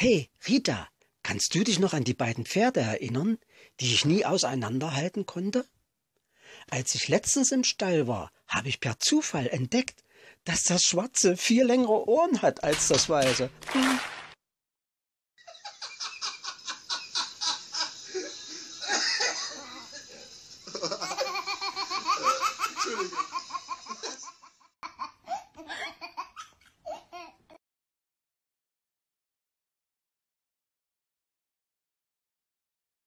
Hey, Rita, kannst du dich noch an die beiden Pferde erinnern, die ich nie auseinanderhalten konnte? Als ich letztens im Stall war, habe ich per Zufall entdeckt, dass das Schwarze viel längere Ohren hat als das Weiße. Hm.